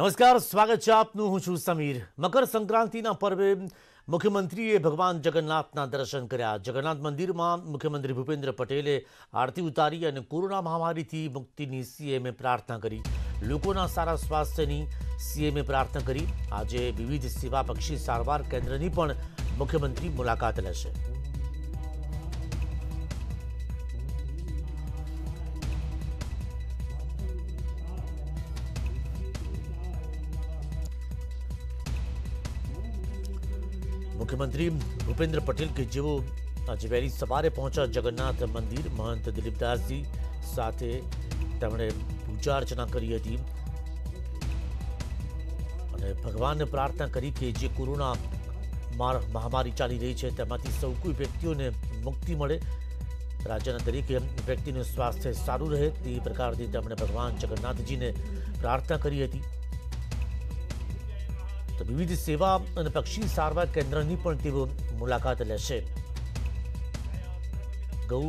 નમસ્કાર સ્વાગત છે આપનું હું છું સમીર મકર સંક્રાંતિના પર્વે મુખ્યમંત્રીએ ભગવાન જગન્નાથના દર્શન કર્યા જગન્નાથ મંદિરમાં મુખ્યમંત્રી ભૂપેન્દ્ર પટેલે આરતી ઉતારી અને કોરોના મહામારીથી મુક્તિની સીએમએ પ્રાર્થના કરી લોકોના સારા સ્વાસ્થ્યની સીએમએ પ્રાર્થના કરી આજે વિવિધ સેવા સેવાપક્ષી સારવાર કેન્દ્રની પણ મુખ્યમંત્રી મુલાકાત લેશે મુખ્યમંત્રી ભૂપેન્દ્ર પટેલ કે જેઓ આજે વહેલી સવારે પહોંચ્યા જગન્નાથ મંદિર મહંત દિલીપદાસજી સાથે તેમણે પૂજા અર્ચના કરી હતી અને ભગવાનને પ્રાર્થના કરી કે જે કોરોના મહામારી ચાલી રહી છે તેમાંથી સૌ કોઈ વ્યક્તિઓને મુક્તિ મળે રાજ્યના તરીકે વ્યક્તિનું સ્વાસ્થ્ય સારું રહે તે પ્રકારથી તેમણે ભગવાન જગન્નાથજીને પ્રાર્થના કરી હતી તો વિવિધ સેવા અને પક્ષી સારવાર કેન્દ્રની પણ તેઓ મુલાકાત લેશે ગૌ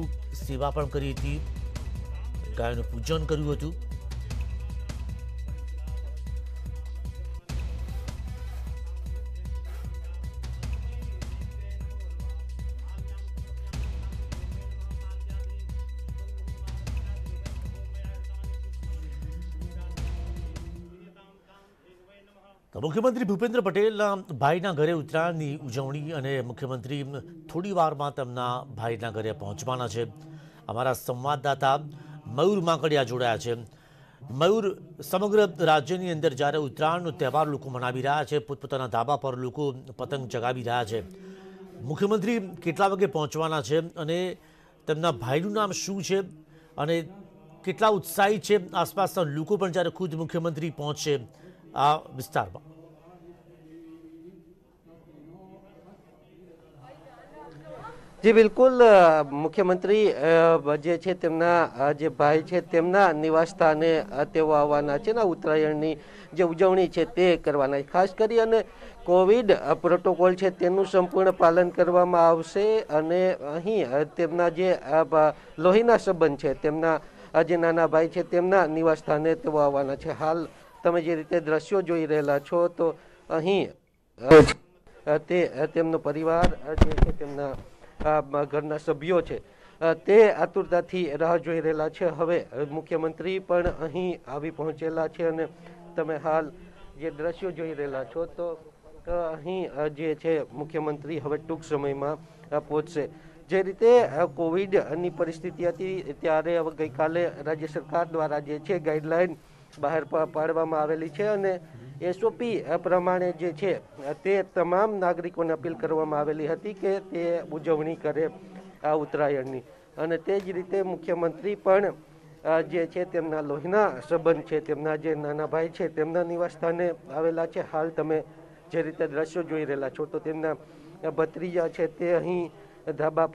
સેવા પણ કરી હતી ગાયનું પૂજન કર્યું હતું તો મુખ્યમંત્રી ભૂપેન્દ્ર પટેલના ભાઈના ઘરે ઉત્તરાયણની ઉજવણી અને મુખ્યમંત્રી થોડી વારમાં તેમના ભાઈના ઘરે પહોંચવાના છે અમારા સંવાદદાતા મયુર માંકડિયા જોડાયા છે મયુર સમગ્ર રાજ્યની અંદર જ્યારે ઉત્તરાયણનો તહેવાર લોકો મનાવી રહ્યા છે પોતપોતાના ધાબા પર લોકો પતંગ ચગાવી રહ્યા છે મુખ્યમંત્રી કેટલા વાગે પહોંચવાના છે અને તેમના ભાઈનું નામ શું છે અને કેટલા ઉત્સાહી છે આસપાસના લોકો પણ જ્યારે ખુદ મુખ્યમંત્રી પહોંચશે આ વિસ્તારમાં જી બિલકુલ મુખ્યમંત્રી જે છે તેમના જે ભાઈ છે તેમના નિવાસસ્થાને તેઓ આવવાના છે ને ઉત્તરાયણની જે ઉજવણી છે તે કરવાના ખાસ કરી અને કોવિડ પ્રોટોકોલ છે તેનું સંપૂર્ણ પાલન કરવામાં આવશે અને અહીં તેમના જે લોહીના સંબંધ છે તેમના જે નાના ભાઈ છે તેમના નિવાસ સ્થાને તેઓ આવવાના છે હાલ તમે જે રીતે દ્રશ્યો જોઈ રહેલા છો તો અહીં તે તેમનો પરિવાર જે છે તેમના ઘરના સભ્યો છે તે આતુરતાથી રાહ જોઈ રહેલા છે હવે મુખ્યમંત્રી પણ અહીં આવી પહોંચેલા છે અને તમે હાલ જે દ્રશ્યો જોઈ રહેલા છો તો અહીં જે છે મુખ્યમંત્રી હવે ટૂંક સમયમાં પહોંચશે જે રીતે કોવિડની પરિસ્થિતિ હતી ત્યારે હવે ગઈકાલે રાજ્ય સરકાર દ્વારા જે છે ગાઈડલાઈન બહાર પાડવામાં આવેલી છે અને એસઓપી પ્રમાણે જે છે તે તમામ નાગરિકોને અપીલ કરવામાં આવેલી હતી કે તે ઉજવણી કરે આ ઉત્તરાયણની અને તે જ રીતે મુખ્યમંત્રી પણ જે છે તેમના લોહીના સંબંધ છે તેમના જે નાના ભાઈ છે તેમના નિવાસસ્થાને આવેલા છે હાલ તમે જે રીતે દ્રશ્યો જોઈ રહેલા છો તો તેમના ભત્રીજા છે તે અહીં ધાબા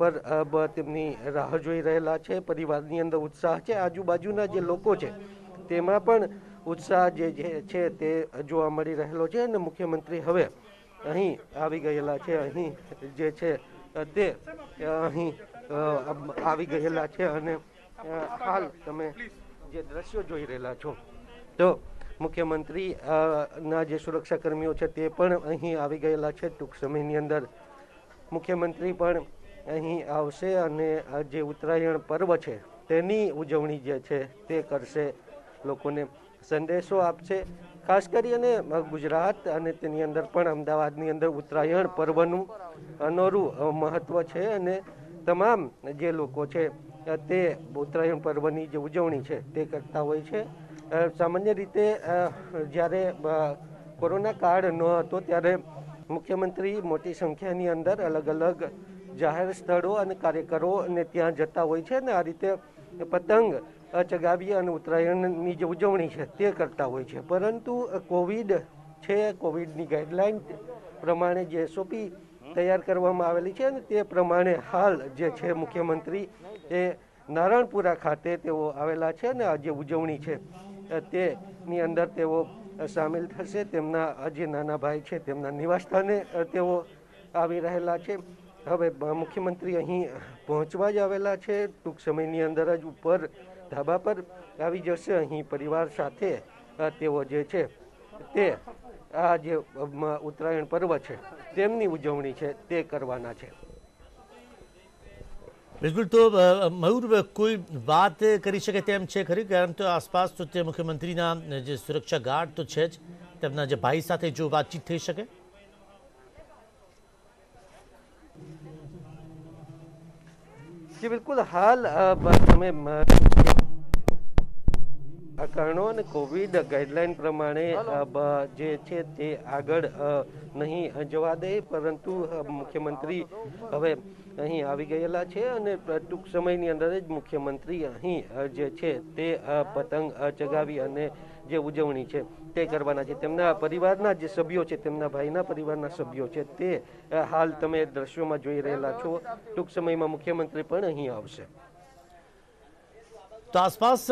પર તેમની રાહ જોઈ રહેલા છે પરિવારની અંદર ઉત્સાહ છે આજુબાજુના જે લોકો છે તેમાં પણ ઉત્સાહ જે છે તે જોવા મળી રહેલો છે અને મુખ્યમંત્રી હવે અહીં આવી ગયેલા છે અહીં જે છે તે અહીં આવી ગયેલા છે અને હાલ તમે જે દ્રશ્યો જોઈ રહેલા છો તો મુખ્યમંત્રી ના જે સુરક્ષા કર્મીઓ છે તે પણ અહીં આવી ગયેલા છે ટૂંક સમયની અંદર મુખ્યમંત્રી પણ અહીં આવશે અને જે ઉત્તરાયણ પર્વ છે તેની ઉજવણી જે છે તે કરશે લોકોને સંદેશો આપશે ખાસ કરીને ગુજરાત અને તેની અંદર પણ અમદાવાદની અંદર ઉત્તરાયણ પર્વનું અનોરું મહત્ત્વ છે અને તમામ જે લોકો છે તે ઉત્તરાયણ પર્વની જે ઉજવણી છે તે કરતા હોય છે સામાન્ય રીતે જ્યારે કોરોના કાળ ન હતો ત્યારે મુખ્યમંત્રી મોટી સંખ્યાની અંદર અલગ અલગ જાહેર સ્થળો અને કાર્યકરો અને ત્યાં જતા હોય છે અને આ રીતે પતંગ ચગાવીએ અને ઉત્તરાયણની જે ઉજવણી છે તે કરતા હોય છે પરંતુ કોવિડ છે કોવિડની ગાઈડલાઈન પ્રમાણે જે એસઓપી તૈયાર કરવામાં આવેલી છે અને તે પ્રમાણે હાલ જે છે મુખ્યમંત્રી એ નારાયણપુરા ખાતે તેઓ આવેલા છે અને આ જે ઉજવણી છે તેની અંદર તેઓ સામેલ થશે તેમના આજે નાના ભાઈ છે તેમના નિવાસસ્થાને તેઓ આવી રહેલા છે હવે મુખ્યમંત્રી અહીં પહોંચવા જ આવેલા છે ટૂંક સમયની અંદર જ ઉપર ધાબા પર આવી જશે અહીં પરિવાર સાથે તેઓ જે છે તે આ જે ઉત્તરાયણ પર્વ છે તેમની ઉજવણી છે તે કરવાના છે બિલકુલ તો મયુર કોઈ વાત કરી શકે તેમ છે ખરી કારણ તો આસપાસ તો તે મુખ્યમંત્રીના જે સુરક્ષા ગાર્ડ તો છે જ તેમના જે ભાઈ સાથે જો વાતચીત થઈ શકે જી બિલકુલ હાલ તમે કારણો અને કોવિડ ગાઈડલાઈન પ્રમાણે જે છે તે આગળ નહીં જવા દે પરંતુ મુખ્યમંત્રી હવે અહીં આવી ગયેલા છે અને ટૂંક સમયની અંદર જ મુખ્યમંત્રી અહીં જે છે તે પતંગ ચગાવી અને જે ઉજવણી છે તે કરવાના છે તેમના પરિવારના જે સભ્યો છે તેમના ભાઈના પરિવારના સભ્યો છે તે હાલ તમે દ્રશ્યોમાં જોઈ રહેલા છો ટૂંક સમયમાં મુખ્યમંત્રી પણ અહીં આવશે તો આસપાસ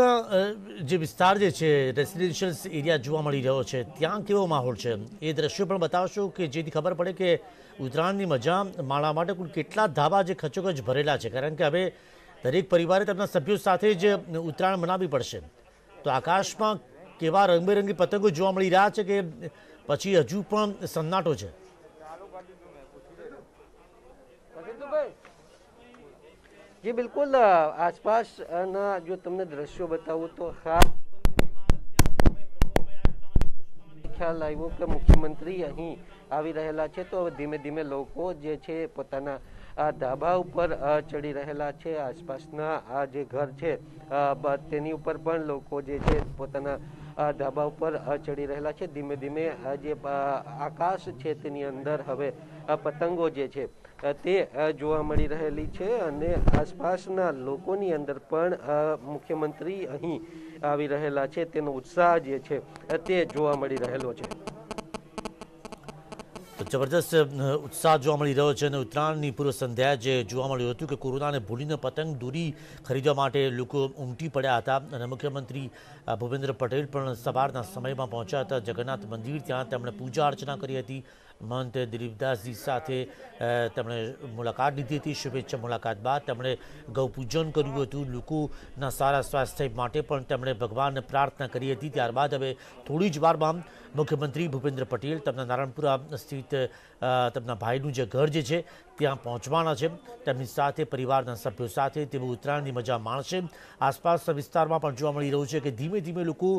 જે વિસ્તાર જે છે રેસિડેન્શિયલ એરિયા જોવા મળી રહ્યો છે ત્યાં કેવો માહોલ છે એ દ્રશ્યો પણ બતાવશો કે જેથી ખબર પડે કે ઉત્તરાયણની મજા માણવા માટે કુલ કેટલા ધાબા જે ખચોખચ ભરેલા છે કારણ કે હવે દરેક પરિવારે તેમના સભ્યો સાથે જ ઉત્તરાયણ મનાવવી પડશે તો આકાશમાં કેવા રંગબેરંગી પતંગો જોવા મળી રહ્યા છે કે પછી હજુ પણ સન્નાટો છે જી બિલકુલ આસપાસના જો તમને દ્રશ્યો બતાવું તો ખાસ ખ્યાલ આવ્યો કે મુખ્યમંત્રી અહીં આવી રહેલા છે તો હવે ધીમે ધીમે લોકો જે છે પોતાના આ ધાબા ઉપર ચડી રહેલા છે આસપાસના આ જે ઘર છે તેની ઉપર પણ લોકો જે છે પોતાના ધાબા ઉપર ચડી રહેલા છે ધીમે ધીમે જે આકાશ છે તેની અંદર હવે પતંગો જે છે તે જોવા મળી રહેલી છે અને આસપાસના લોકોની અંદર પણ મુખ્યમંત્રી અહીં આવી રહેલા છે તેનો ઉત્સાહ જે છે તે જોવા મળી રહેલો છે જબરદસ્ત ઉત્સાહ જોવા મળી રહ્યો છે અને ઉત્તરાયણની પૂર્વ સંધ્યા જે જોવા મળ્યું હતું કે કોરોનાને ભૂલીને પતંગ દૂરી ખરીદવા માટે લોકો ઉમટી પડ્યા હતા અને મુખ્યમંત્રી ભૂપેન્દ્ર પટેલ પણ સવારના સમયમાં પહોંચ્યા હતા જગન્નાથ મંદિર ત્યાં તેમણે પૂજા અર્ચના કરી હતી મંત દિલીપદાસજી સાથે તેમણે મુલાકાત લીધી હતી શુભેચ્છા મુલાકાત બાદ તેમણે ગૌપૂજન કર્યું હતું લોકોના સારા સ્વાસ્થ્ય માટે પણ તેમણે ભગવાનને પ્રાર્થના કરી હતી ત્યારબાદ હવે થોડી જ વારમાં મુખ્યમંત્રી ભૂપેન્દ્ર પટેલ તેમના નારાયણપુરા સ્થિત તેમના ભાઈનું જે ઘર જે છે ત્યાં પહોંચવાના છે તેમની સાથે પરિવારના સભ્યો સાથે તેઓ ઉત્તરાયણની મજા માણશે આસપાસના વિસ્તારમાં પણ જોવા મળી રહ્યું છે કે ધીમે ધીમે લોકો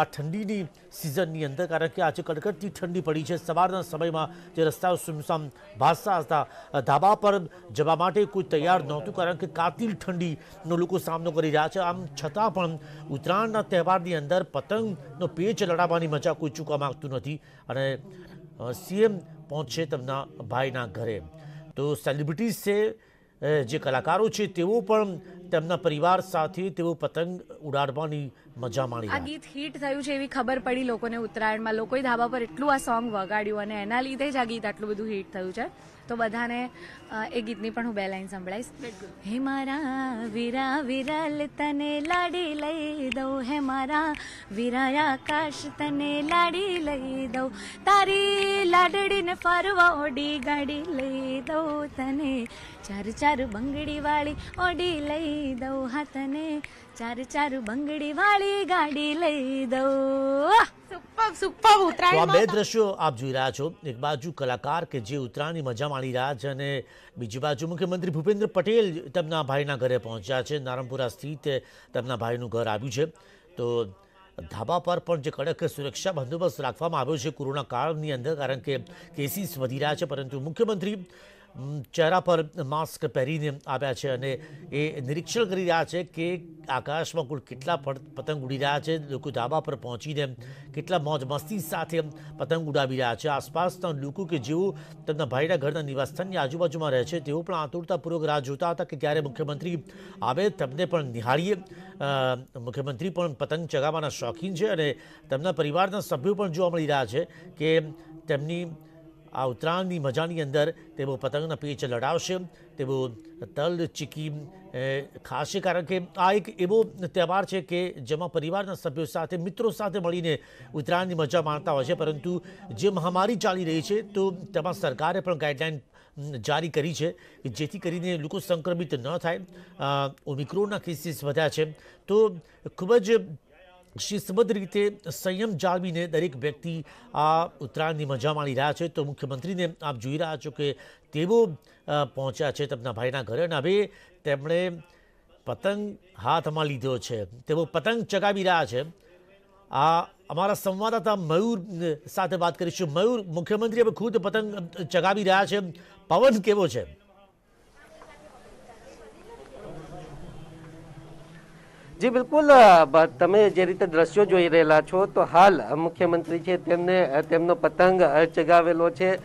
આ ઠંડીની સિઝનની અંદર કારણ કે આજે કડકડતી ઠંડી પડી છે સવારના સમયમાં જે રસ્તાઓ સુમસામ ભાસતા હતા ધાબા પર જવા માટે કોઈ તૈયાર નહોતું કારણ કે કાતિલ ઠંડીનો લોકો સામનો કરી રહ્યા છે આમ છતાં પણ ઉત્તરાયણના તહેવારની અંદર પતંગનો પેચ લડાવવાની મજા કોઈ ચૂકવા માગતું નથી અને સીએમ પહોંચશે તેમના ભાઈના ઘરે તો સેલિબ્રિટીઝ છે જે કલાકારો છે તેઓ પણ તેમના પરિવાર સાથે તેઓ પતંગ ઉડાડવાની મજા માણી આ ગીત હિટ થયું છે એવી ખબર પડી લોકોને ઉત્તરાયણમાં લોકોએ ધાબા પર એટલું આ સોંગ વગાડ્યું અને એના લીધે જ આ ગીત આટલું બધું હિટ થયું છે તો બધાને એ ગીતની પણ હું બે લાઈન સંભળાઈશ હે મારા વીરા વિરલ તને લાડી લઈ દઉં હે મારા વીરા આકાશ તને લાડી લઈ દઉં તારી લાડડીને ફરવા ઓડી ગાડી લઈ દઉં તને ચાર ચાર બંગડી વાળી ઓડી લઈ લઈ દઉં હાથને ચાર ચાર બંગડી વાળી ગાડી લઈ દઉં સુપર સુપર બે દ્રશ્યો આપ જોઈ રહ્યા છો એક બાજુ કલાકાર કે જે ઉત્તરાયણની મજા માણી રહ્યા છે અને બીજી બાજુ મુખ્યમંત્રી ભૂપેન્દ્ર પટેલ તેમના ભાઈના ઘરે પહોંચ્યા છે નારણપુરા સ્થિત તેમના ભાઈનું ઘર આવ્યું છે તો ધાબા પર પણ જે કડક સુરક્ષા બંદોબસ્ત રાખવામાં આવ્યો છે કોરોના કાળની અંદર કારણ કે કેસીસ વધી રહ્યા છે પરંતુ મુખ્યમંત્રી ચહેરા પર માસ્ક પહેરીને આવ્યા છે અને એ નિરીક્ષણ કરી રહ્યા છે કે આકાશમાં કુલ કેટલા પતંગ ઉડી રહ્યા છે લોકો ધાબા પર પહોંચીને કેટલા મોજ મસ્તી સાથે પતંગ ઉડાવી રહ્યા છે આસપાસના લોકો કે જેઓ તેમના ભાઈના ઘરના નિવાસસ્થાનની આજુબાજુમાં રહે છે તેઓ પણ આતુરતાપૂર્વક રાહ જોતા હતા કે ક્યારે મુખ્યમંત્રી આવે તેમને પણ નિહાળીએ મુખ્યમંત્રી પણ પતંગ ચગાવવાના શોખીન છે અને તેમના પરિવારના સભ્યો પણ જોવા મળી રહ્યા છે કે તેમની આ ઉત્તરાયણની મજાની અંદર તેઓ પતંગના પેચ લડાવશે તેઓ તલ ચીકી ખાશે કારણ કે આ એક એવો તહેવાર છે કે જેમાં પરિવારના સભ્યો સાથે મિત્રો સાથે મળીને ઉત્તરાયણની મજા માણતા હોય છે પરંતુ જે મહામારી ચાલી રહી છે તો તેમાં સરકારે પણ ગાઈડલાઇન જારી કરી છે જેથી કરીને લોકો સંક્રમિત ન થાય ઓમિક્રોનના કેસીસ વધ્યા છે તો ખૂબ જ શિસ્તબદ્ધ રીતે સંયમ જાળવીને દરેક વ્યક્તિ આ ઉત્તરાયણની મજા માણી રહ્યા છે તો મુખ્યમંત્રીને આપ જોઈ રહ્યા છો કે તેઓ પહોંચ્યા છે તેમના ભાઈના ઘરે અને હવે તેમણે પતંગ હાથમાં લીધો છે તેઓ પતંગ ચગાવી રહ્યા છે આ અમારા સંવાદદાતા મયુર સાથે વાત કરીશું મયુર મુખ્યમંત્રી હવે ખુદ પતંગ ચગાવી રહ્યા છે પવન કેવો છે જી બિલકુલ તમે જે રીતે દ્રશ્યો જોઈ રહેલા છો તો હાલ મુખ્યમંત્રી છે તેમને તેમનો પતંગ ચગાવેલો છે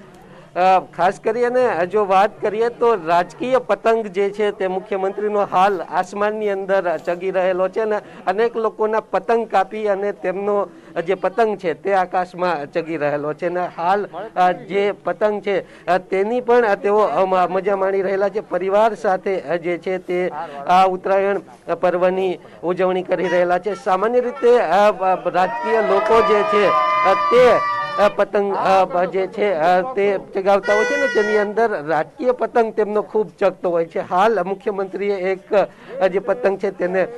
ખાસ કરીને જો વાત કરીએ તો રાજકીય પતંગ જે છે તે મુખ્યમંત્રીનો હાલ આસમાનની અંદર ચગી રહેલો છે અને અનેક લોકોના પતંગ કાપી અને તેમનો જે પતંગ છે તે આકાશમાં ચગી રહેલો છે અને હાલ જે પતંગ છે તેની પણ તેઓ મજા માણી રહેલા છે પરિવાર સાથે જે છે તે આ ઉત્તરાયણ પર્વની ઉજવણી કરી રહેલા છે સામાન્ય રીતે રાજકીય લોકો જે છે તે પતંગ જે છે તે ચગાવતા હોય છે ને તેની અંદર રાજકીય પતંગ તેમનો ખૂબ ચગતો હોય છે હાલ મુખ્યમંત્રીએ એક જે પતંગ છે તેને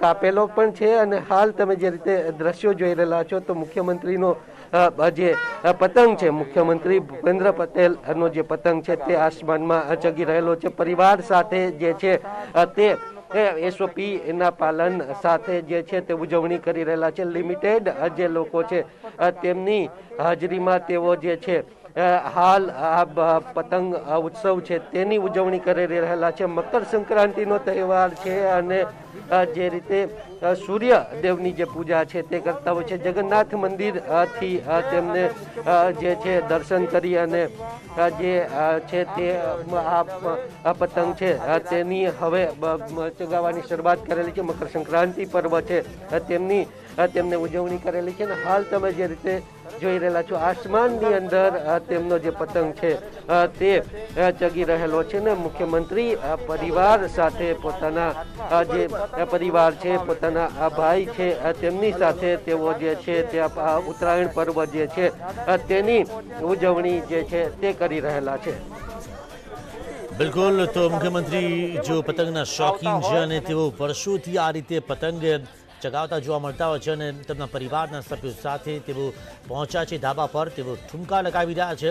કાપેલો પણ છે અને હાલ તમે જે રીતે દ્રશ્યો જોઈ રહેલા છો તો મુખ્યમંત્રીનો જે પતંગ છે મુખ્યમંત્રી ભૂપેન્દ્ર પટેલનો જે પતંગ છે તે આસમાનમાં ચગી રહેલો છે પરિવાર સાથે જે છે તે એસઓપી એના પાલન સાથે જે છે તે ઉજવણી કરી રહેલા છે લિમિટેડ જે લોકો છે તેમની હાજરીમાં તેઓ જે છે હાલ આ પતંગ ઉત્સવ છે તેની ઉજવણી કરી રહેલા છે મકર સંક્રાંતિનો તહેવાર છે અને જે રીતે સૂર્ય દેવની જે પૂજા છે તે કરતા હોય છે જગન્નાથ મંદિરથી તેમને જે છે દર્શન કરી અને જે છે તે આ પતંગ છે તેની હવે ચગાવવાની શરૂઆત કરેલી છે મકર સંક્રાંતિ પર્વ છે તેમની તેમને ઉજવણી કરેલી છે અને હાલ તમે જે રીતે જોઈ રહેલા છો આસમાનની અંદર તેમનો જે પતંગ છે તે ચગી રહેલો છે ને મુખ્યમંત્રી પરિવાર સાથે પોતાના જે પરિવાર છે પોતાના ભાઈ છે તેમની સાથે તેઓ જે છે તે ઉત્તરાયણ પર્વ જે છે તેની ઉજવણી જે છે તે કરી રહેલા છે બિલકુલ તો મુખ્યમંત્રી જો પતંગના શોખીન છે અને તેઓ વર્ષોથી આ રીતે પતંગ ચગાવતા જોવા મળતા હોય છે અને તેમના પરિવારના સભ્યો સાથે તેઓ પહોંચ્યા છે ધાબા પર તેઓ ઠુમકા લગાવી રહ્યા છે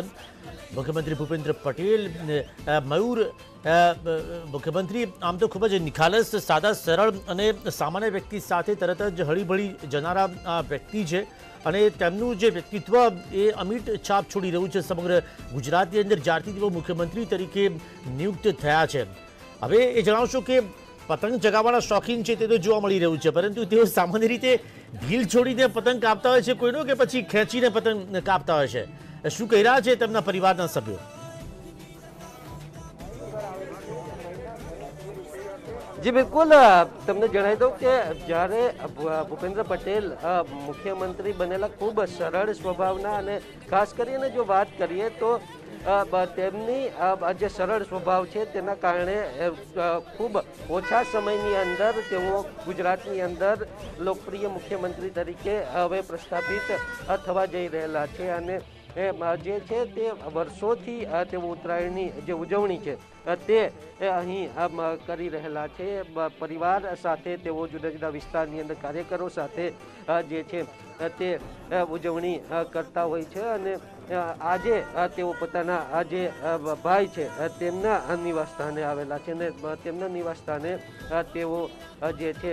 મુખ્યમંત્રી ભૂપેન્દ્ર પટેલ મયુર મુખ્યમંત્રી આમ તો ખૂબ જ નિખાલસ સાદા સરળ અને સામાન્ય વ્યક્તિ સાથે તરત જ હળીભળી જનારા વ્યક્તિ છે અને તેમનું જે વ્યક્તિત્વ એ અમિટ છાપ છોડી રહ્યું છે સમગ્ર ગુજરાતની અંદર જ્યારથી તેઓ મુખ્યમંત્રી તરીકે નિયુક્ત થયા છે હવે એ જણાવશો કે પતંગ ચગાવવાના શોખીન છે તે તો જોવા મળી રહ્યું છે પરંતુ તેઓ સામાન્ય રીતે ઢીલ છોડીને પતંગ કાપતા હોય છે કોઈનો કે પછી ખેંચીને પતંગ કાપતા હોય છે શું કહી રહ્યા છે તેમના પરિવારના સભ્યો જી બિલકુલ તમને જણાવી દઉં કે જ્યારે ભૂપેન્દ્ર પટેલ મુખ્યમંત્રી બનેલા ખૂબ સરળ સ્વભાવના અને ખાસ કરીને જો વાત કરીએ તો તેમની જે સરળ સ્વભાવ છે તેના કારણે ખૂબ ઓછા સમયની અંદર તેઓ ગુજરાતની અંદર લોકપ્રિય મુખ્યમંત્રી તરીકે હવે પ્રસ્થાપિત થવા જઈ રહેલા છે અને જે છે તે વર્ષોથી તેઓ ઉત્તરાયણની જે ઉજવણી છે તે અહીં કરી રહેલા છે પરિવાર સાથે તેઓ જુદા જુદા વિસ્તારની અંદર કાર્યકરો સાથે જે છે તે ઉજવણી કરતા હોય છે અને આજે તેઓ પોતાના જે ભાઈ છે તેમના નિવાસ સ્થાને આવેલા છે અને તેમના નિવાસ સ્થાને તેઓ જે છે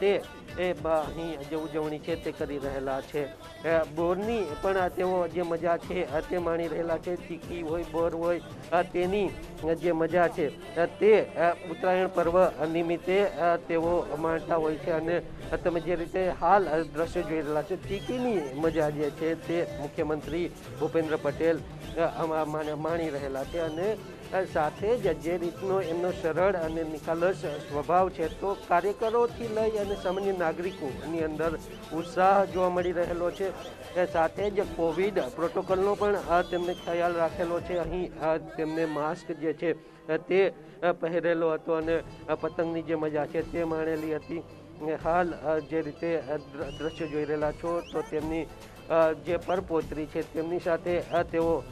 તે એ અહીં જે ઉજવણી છે તે કરી રહેલા છે બોરની પણ તેઓ જે મજા છે તે માણી રહેલા છે ચીકી હોય બોર હોય તેની જે મજા છે તે ઉત્તરાયણ પર્વ નિમિત્તે તેઓ માણતા હોય છે અને તમે જે રીતે હાલ દ્રશ્ય જોઈ રહેલા છો ચીકીની મજા જે છે તે મુખ્યમંત્રી ભૂપેન્દ્ર પટેલ માણી રહેલા છે અને સાથે જ જે રીતનો એમનો સરળ અને નિખાલસ સ્વભાવ છે તો કાર્યકરોથી લઈ સમુદાય અને સામાન્ય નાગરિકોની અંદર ઉત્સાહ જોવા મળી રહેલો છે એ સાથે જ કોવિડ પ્રોટોકોલનો પણ તેમને ખ્યાલ રાખેલો છે અહીં તેમને માસ્ક જે છે તે પહેરેલો હતો અને પતંગની જે મજા છે તે માણેલી હતી હાલ જે રીતે દ્રશ્ય જોઈ રહેલા છો તો તેમની જે પરપોત્રી છે તેમની સાથે તેઓ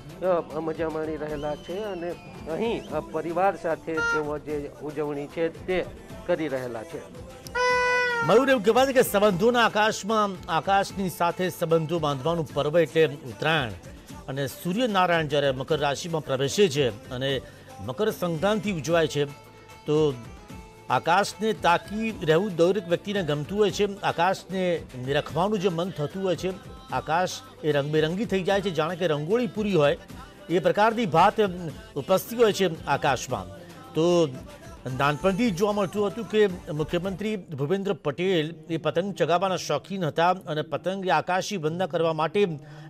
મજા માણી રહેલા છે અને અહીં પરિવાર સાથે તેઓ જે ઉજવણી છે તે કરી રહેલા છે મયુર એવું કહેવાય કે સંબંધોના આકાશમાં આકાશની સાથે સંબંધો બાંધવાનું પર્વ એટલે ઉત્તરાયણ અને સૂર્યનારાયણ જ્યારે મકર રાશિમાં પ્રવેશે છે અને મકર સંક્રાંતિ ઉજવાય છે તો આકાશને તાકી રહેવું દરેક વ્યક્તિને ગમતું હોય છે આકાશને નિરખવાનું જે મન થતું હોય છે આકાશ એ રંગબેરંગી થઈ જાય છે જાણે કે રંગોળી પૂરી હોય એ પ્રકારની ભાત ઉપસ્થિત હોય છે આકાશમાં તો નાનપણથી જ જોવા મળતું હતું કે મુખ્યમંત્રી ભૂપેન્દ્ર પટેલ એ પતંગ ચગાવવાના શોખીન હતા અને પતંગ એ આકાશી વંદના કરવા માટે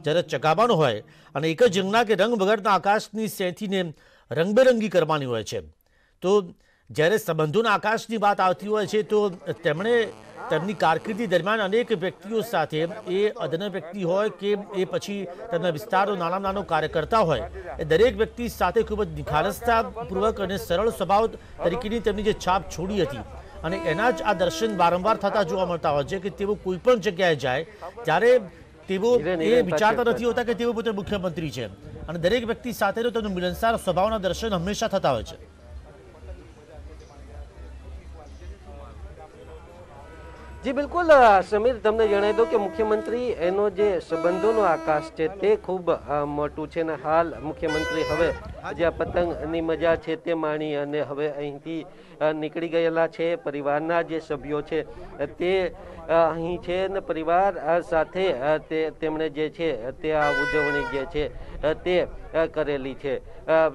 જ્યારે ચગાવવાનું હોય અને એક જ રંગના કે રંગ વગરના આકાશની સેથીને રંગબેરંગી કરવાની હોય છે તો જ્યારે સંબંધોના આકાશની વાત આવતી હોય છે તો તેમણે તેમની કારકિર્દી દરમિયાન અનેક વ્યક્તિઓ સાથે એ અદન વ્યક્તિ હોય કે એ પછી તેમના વિસ્તારનો નાના નાનો કાર્યકર્તા હોય એ દરેક વ્યક્તિ સાથે ખૂબ જ નિખાલસતાપૂર્વક અને સરળ સ્વભાવ તરીકેની તેમની જે છાપ છોડી હતી અને એના જ આ દર્શન વારંવાર થતા જોવા મળતા હોય છે કે તેઓ કોઈ પણ જગ્યાએ જાય ત્યારે તેઓ એ વિચારતા નથી હોતા કે તેઓ પોતે મુખ્યમંત્રી છે અને દરેક વ્યક્તિ સાથેનો તેમનો મિલનસાર સ્વભાવના દર્શન હંમેશા થતા હોય છે જી બિલકુલ સમીર તમને જણાવી દો કે મુખ્યમંત્રી એનો જે સંબંધોનો આકાશ છે તે ખૂબ મોટું છે ને હાલ મુખ્યમંત્રી હવે જે પતંગની મજા છે તે માણી અને હવે અહીંથી નીકળી ગયેલા છે પરિવારના જે સભ્યો છે તે અહીં છે ને પરિવાર સાથે તે તેમણે જે છે તે આ ઉજવણી જે છે તે કરેલી છે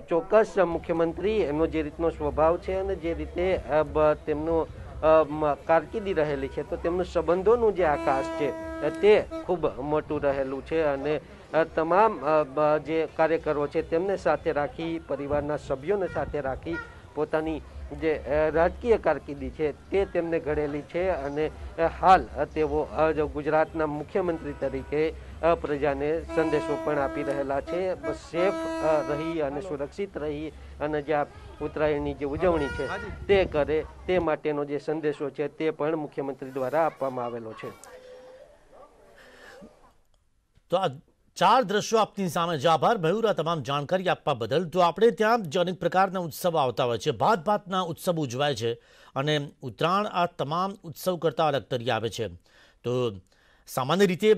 ચોક્કસ મુખ્યમંત્રી એનો જે રીતનો સ્વભાવ છે અને જે રીતે તેમનું કારકિર્દી રહેલી છે તો તેમનું સંબંધોનું જે આકાશ છે તે ખૂબ મોટું રહેલું છે અને તમામ જે કાર્યકરો છે તેમને સાથે રાખી પરિવારના સભ્યોને સાથે રાખી પોતાની જે રાજકીય કારકિર્દી છે તે તેમને ઘડેલી છે અને હાલ તેઓ ગુજરાતના મુખ્યમંત્રી તરીકે પ્રજાને સંદેશો પણ આપી રહેલા છે સેફ રહી અને સુરક્ષિત રહી અને જ્યાં ઉત્તરાયણની જે ઉજવણી છે તે કરે તે માટેનો જે સંદેશો છે તે પણ મુખ્યમંત્રી દ્વારા આપવામાં આવેલો છે તો આ ચાર દ્રશ્યો આપની સામે જ આભાર મયુર આ તમામ જાણકારી આપવા બદલ તો આપણે ત્યાં જ અનેક પ્રકારના ઉત્સવ આવતા હોય છે ભાત ભાતના ઉત્સવ ઉજવાય છે અને ઉત્તરાયણ આ તમામ ઉત્સવ કરતાં અલગ તરી આવે છે તો સામાન્ય રીતે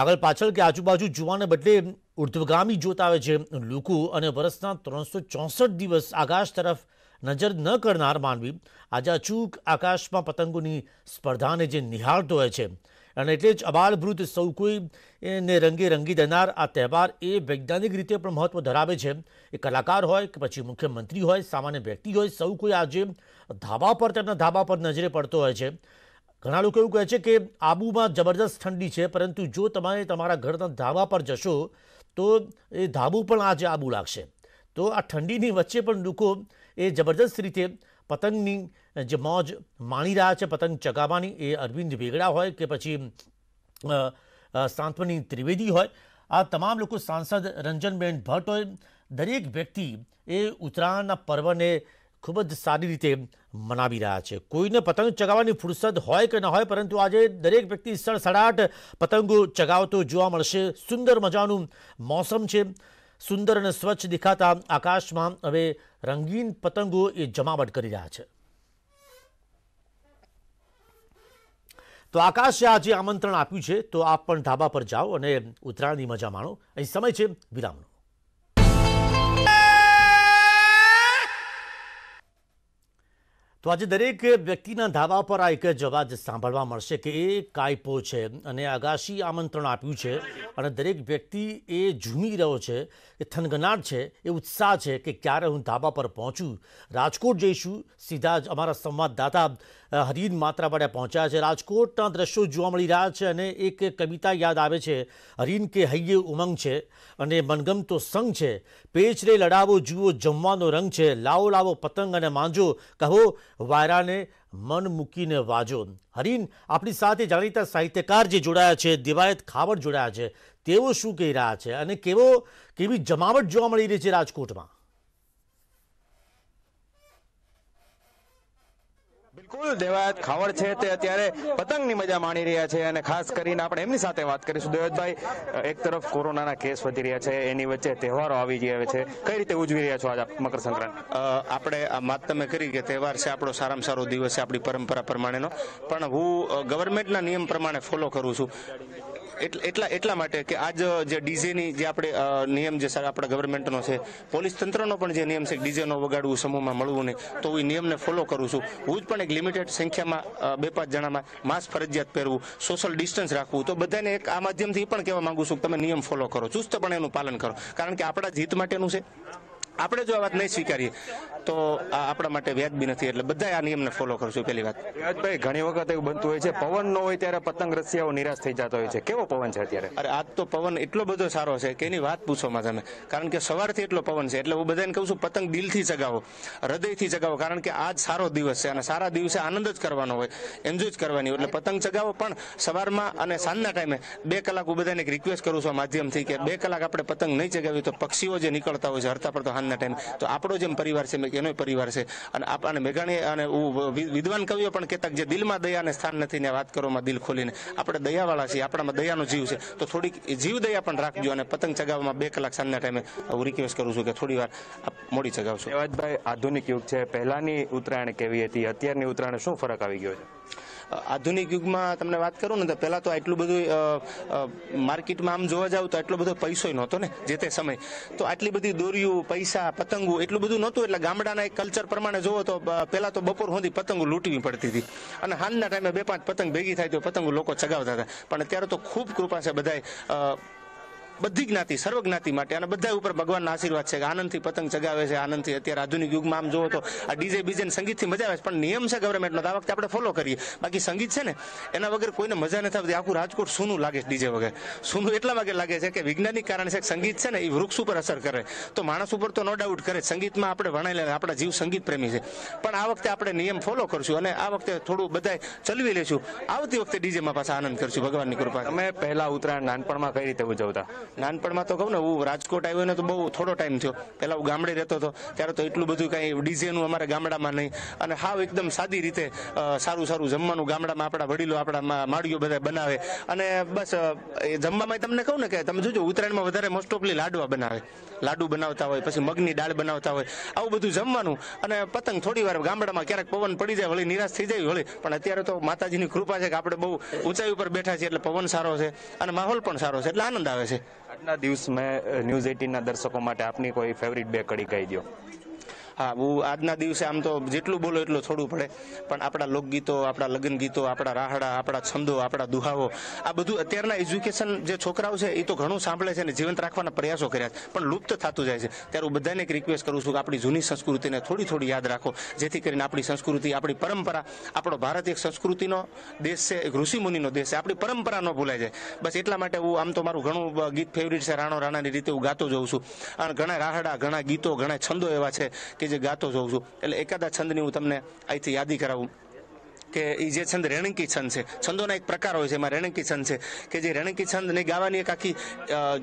આગળ પાછળ કે આજુબાજુ જોવાને બદલે ઉર્ધ્વગામી જોતા આવે છે લોકો અને વર્ષના ત્રણસો ચોસઠ દિવસ આકાશ તરફ નજર ન કરનાર માનવી આજે અચૂક આકાશમાં પતંગોની સ્પર્ધાને જે નિહાળતો હોય છે અને એટલે જ અબાળભૂત સૌ કોઈ ને રંગે રંગી દેનાર આ તહેવાર એ વૈજ્ઞાનિક રીતે પણ મહત્ત્વ ધરાવે છે એ કલાકાર હોય કે પછી મુખ્યમંત્રી હોય સામાન્ય વ્યક્તિ હોય સૌ કોઈ આજે ધાબા પર તેમના ધાબા પર નજરે પડતો હોય છે ઘણા લોકો એવું કહે છે કે આબુમાં જબરદસ્ત ઠંડી છે પરંતુ જો તમે તમારા ઘરના ધાબા પર જશો તો એ ધાબુ પણ આજે આબુ લાગશે તો આ ઠંડીની વચ્ચે પણ લોકો એ જબરદસ્ત રીતે પતંગની જે મોજ માણી રહ્યા છે પતંગ ચગાવવાની એ અરવિંદ વેગડા હોય કે પછી સાંત્વની ત્રિવેદી હોય આ તમામ લોકો સાંસદ રંજનબેન ભટ્ટ હોય દરેક વ્યક્તિ એ ઉત્તરાયણના પર્વને ખૂબ જ સારી રીતે મનાવી રહ્યા છે કોઈને પતંગ ચગાવવાની ફુરસદ હોય કે ન હોય પરંતુ આજે દરેક વ્યક્તિ સડસડાટ પતંગો ચગાવતો જોવા મળશે સુંદર મજાનું મોસમ છે સુંદર અને સ્વચ્છ દેખાતા આકાશમાં હવે રંગીન પતંગો એ જમાવટ કરી રહ્યા છે તો આકાશે આજે આમંત્રણ આપ્યું છે તો આપ પણ ધાબા પર જાઓ અને ઉત્તરાયણની મજા માણો અહીં સમય છે વિરામનો તો આજે દરેક વ્યક્તિના ધાબા પર આ એક જ અવાજ સાંભળવા મળશે કે એ કાયપો છે અને અગાશી આમંત્રણ આપ્યું છે અને દરેક વ્યક્તિ એ ઝૂમી રહ્યો છે એ થનગનાટ છે એ ઉત્સાહ છે કે ક્યારે હું ધાબા પર પહોંચું રાજકોટ જઈશું સીધા જ અમારા સંવાદદાતા હરીન માત્રા માટે પહોંચ્યા છે રાજકોટના દ્રશ્યો જોવા મળી રહ્યા છે અને એક કવિતા યાદ આવે છે હરીન કે હૈયે ઉમંગ છે અને મનગમતો સંગ છે પેચ રે લડાવો જુઓ જમવાનો રંગ છે લાવો લાવો પતંગ અને માંજો કહો વાયરાને મન મૂકીને વાજો હરીન આપણી સાથે જાણીતા સાહિત્યકાર જે જોડાયા છે દિવાયત ખાવડ જોડાયા છે તેઓ શું કહી રહ્યા છે અને કેવો કેવી જમાવટ જોવા મળી રહી છે રાજકોટમાં બિલકુલ દેવાયત ખાવડ છે તે અત્યારે પતંગની મજા માણી રહ્યા છે અને ખાસ કરીને આપણે એમની સાથે વાત કરીશું દેવતભાઈ એક તરફ કોરોનાના કેસ વધી રહ્યા છે એની વચ્ચે તહેવારો આવી ગયા છે કઈ રીતે ઉજવી રહ્યા છો આજ મકર સંક્રાંત આપણે આ વાત તમે કરી કે તહેવાર છે આપણો સારામાં સારો દિવસ છે આપણી પરંપરા પ્રમાણેનો પણ હું ગવર્મેન્ટના નિયમ પ્રમાણે ફોલો કરું છું એટલા એટલા માટે કે આજ જે ડીજેની જે આપણે નિયમ જે સર આપણા ગવર્મેન્ટનો છે પોલીસ તંત્રનો પણ જે નિયમ છે ડીજેનો વગાડવું સમૂહમાં મળવું નહીં તો હું નિયમને ફોલો કરું છું હું જ પણ એક લિમિટેડ સંખ્યામાં બે પાંચ જણામાં માસ્ક ફરજિયાત પહેરવું સોશિયલ ડિસ્ટન્સ રાખવું તો બધાને એક આ માધ્યમથી પણ કહેવા માંગુ છું કે તમે નિયમ ફોલો કરો ચુસ્તપણે એનું પાલન કરો કારણ કે આપણા જીત માટેનું છે આપણે જો આ વાત નહીં સ્વીકારીએ તો આ આપણા માટે વ્યાજબી નથી એટલે બધા આ નિયમને ફોલો કરશું પહેલી વાત વ્યાજભાઈ ઘણી વખત એવું બનતું હોય છે પવન ન હોય ત્યારે પતંગ રસિયાઓ નિરાશ થઈ જતો હોય છે કેવો પવન છે અત્યારે અરે આજ તો પવન એટલો બધો સારો છે કે એની વાત પૂછો માં તમે કારણ કે સવારથી એટલો પવન છે એટલે હું બધાને કહું છું પતંગ દિલથી ચગાવો હૃદયથી ચગાવો કારણ કે આજ સારો દિવસ છે અને સારા દિવસે આનંદ જ કરવાનો હોય એન્જોય જ કરવાની હોય એટલે પતંગ ચગાવો પણ સવારમાં અને સાંજના ટાઈમે બે કલાક હું બધાને એક રિક્વેસ્ટ કરું છું માધ્યમથી કે બે કલાક આપણે પતંગ નહીં ચગાવી તો પક્ષીઓ જે નીકળતા હોય છે હરતા પડતા સાંજના ટાઈમ તો આપણો જેમ પરિવાર છે એનો પરિવાર છે અને આપણને મેઘાણી અને વિદ્વાન કવિઓ પણ કહેતા જે દિલમાં દયાને સ્થાન નથી ને વાત કરોમાં દિલ ખોલીને આપણે દયાવાળા છીએ આપણામાં દયાનો જીવ છે તો થોડીક જીવ દયા પણ રાખજો અને પતંગ ચગાવવામાં બે કલાક સાંજના ટાઈમે હું રિક્વેસ્ટ કરું છું કે થોડી વાર મોડી ચગાવશો ભાઈ આધુનિક યુગ છે પહેલાની ઉત્તરાયણ કેવી હતી અત્યારની ઉત્તરાયણ શું ફરક આવી ગયો છે આધુનિક યુગમાં તમને વાત કરું ને તો પહેલાં તો આટલું બધું માર્કેટમાં આમ જોવા જાવ તો આટલો બધો પૈસો નહોતો ને જે તે સમય તો આટલી બધી દોરિયું પૈસા પતંગો એટલું બધું નહોતું એટલે ગામડાના એક કલ્ચર પ્રમાણે જોવો તો પહેલાં તો બપોર સુધી પતંગો લૂંટવી પડતી હતી અને હાલના ટાઈમે બે પાંચ પતંગ ભેગી થાય તો પતંગો લોકો ચગાવતા હતા પણ અત્યારે તો ખૂબ કૃપા છે બધાય બધી જ્ઞાતિ સર્વજ્ઞાતિ માટે અને બધા ઉપર ભગવાનના આશીર્વાદ છે કે આનંદથી પતંગ ચગાવે છે આનંદથી અત્યારે આધુનિક યુગમાં આમ જોવો તો આ ડીજે બીજે સંગીતથી મજા આવે છે પણ નિયમ છે ગવર્મેન્ટનો આ વખતે આપણે ફોલો કરીએ બાકી સંગીત છે ને એના વગર કોઈને મજા નથી આવતી આખું રાજકોટ સૂનું લાગે છે ડીજે વગર સૂનું એટલા વાગે લાગે છે કે વિજ્ઞાનિક કારણ છે સંગીત છે ને એ વૃક્ષ ઉપર અસર કરે તો માણસ ઉપર તો નો ડાઉટ કરે સંગીતમાં આપણે વણાઈ ભણાયેલા આપણા જીવ સંગીત પ્રેમી છે પણ આ વખતે આપણે નિયમ ફોલો કરશું અને આ વખતે થોડું બધા ચલવી લેશું આવતી વખતે ડીજેમાં પાછા આનંદ કરશું ભગવાનની કૃપા તમે પહેલા ઉત્તરાયણ નાનપણમાં કઈ રીતે ઉજવતા નાનપણમાં તો કહું ને હું રાજકોટ આવ્યો ને તો બહુ થોડો ટાઈમ થયો પહેલાં હું ગામડે રહેતો હતો ત્યારે તો એટલું બધું કાંઈ ડીઝેનું અમારા ગામડામાં નહીં અને હાવ એકદમ સાદી રીતે સારું સારું જમવાનું ગામડામાં આપણા વડીલો આપણા માડીઓ બધા બનાવે અને બસ એ જમવામાં તમને કહું ને કે તમે જોજો ઉત્તરાયણમાં વધારે મોસ્ટ ઓફલી લાડવા બનાવે લાડુ બનાવતા હોય પછી મગની દાળ બનાવતા હોય આવું બધું જમવાનું અને પતંગ થોડી વાર ગામડામાં ક્યારેક પવન પડી જાય વળી નિરાશ થઈ જાય વળી પણ અત્યારે તો માતાજીની કૃપા છે કે આપણે બહુ ઊંચાઈ ઉપર બેઠા છીએ એટલે પવન સારો છે અને માહોલ પણ સારો છે એટલે આનંદ આવે છે આજના મેં ન્યૂઝ એટીનના દર્શકો માટે આપની કોઈ ફેવરિટ બે કડી કહી દો હા હું આજના દિવસે આમ તો જેટલું બોલો એટલું થોડું પડે પણ આપણા લોકગીતો આપણા લગ્ન ગીતો આપણા રાહડા આપણા છંદો આપણા દુહાવો આ બધું અત્યારના એજ્યુકેશન જે છોકરાઓ છે એ તો ઘણું સાંભળે છે ને જીવંત રાખવાના પ્રયાસો કર્યા છે પણ લુપ્ત થતું જાય છે ત્યારે હું બધાને એક રિક્વેસ્ટ કરું છું કે આપણી જૂની સંસ્કૃતિને થોડી થોડી યાદ રાખો જેથી કરીને આપણી સંસ્કૃતિ આપણી પરંપરા આપણો ભારત એક સંસ્કૃતિનો દેશ છે એક ઋષિમુનિનો દેશ છે આપણી પરંપરા ન ભૂલાય જાય બસ એટલા માટે હું આમ તો મારું ઘણું ગીત ફેવરિટ છે રાણો રાણાની રીતે હું ગાતો જઉં છું અને ઘણા રાહડા ઘણા ગીતો ઘણા છંદો એવા છે કે કે જે ગાતો જોઉં છું એટલે એકાદા છંદની હું તમને અહીંથી યાદી કરાવું કે એ જે છંદ રેણકી છંદ છે છંદોના એક પ્રકાર હોય છે એમાં રેણકી છંદ છે કે જે રેણકી છંદને ગાવાની એક આખી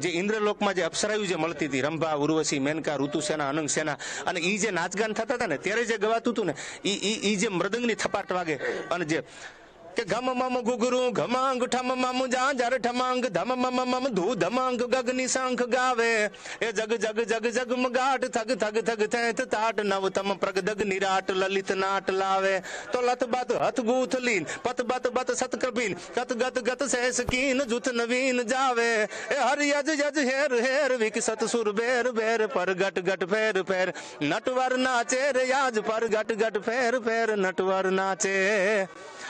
જે ઇન્દ્રલોકમાં જે અપ્સરાયું જે મળતી હતી રંભા ઉર્વશી મેનકા ઋતુસેના અનંગ સેના અને એ જે નાચગાન થતા હતા ને ત્યારે જે ગવાતું હતું ને એ એ જે મૃદંગની થપાટ વાગે અને જે કે ઘમ મમ ઘુઘરું ઘમાંગ ઠમ મમ જાંજર ઠમાંગ ધમ મમ મમ ધૂ ધમાંગ ગગની શંખ ગાવે એ જગ જગ જગ જગ મગાટ થગ થગ થગ થેત તાટ નવ તમ પ્રગદગ નિરાટ લલિત નાટ લાવે તો લત બત હથ ગૂથ લીન પત બત બત સત કૃપિન કત ગત ગત શેષ કીન જુથ નવીન જાવે એ હર યજ યજ હેર હેર વિકસત સુર બેર બેર પર ગટ ગટ ફેર ફેર નટવર નાચે રે યાજ પર ગટ ગટ ફેર ફેર નટવર નાચે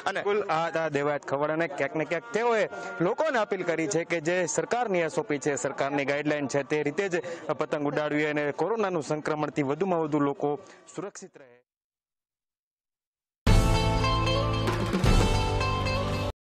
અને કુલ આ દેવાયત ખવડ અને ક્યાંક ને ક્યાંક તેઓએ લોકોને અપીલ કરી છે કે જે સરકારની એસઓપી છે સરકારની ગાઈડલાઈન છે તે રીતે જ પતંગ ઉડાડવી અને કોરોનાનું સંક્રમણથી વધુમાં વધુ લોકો સુરક્ષિત રહે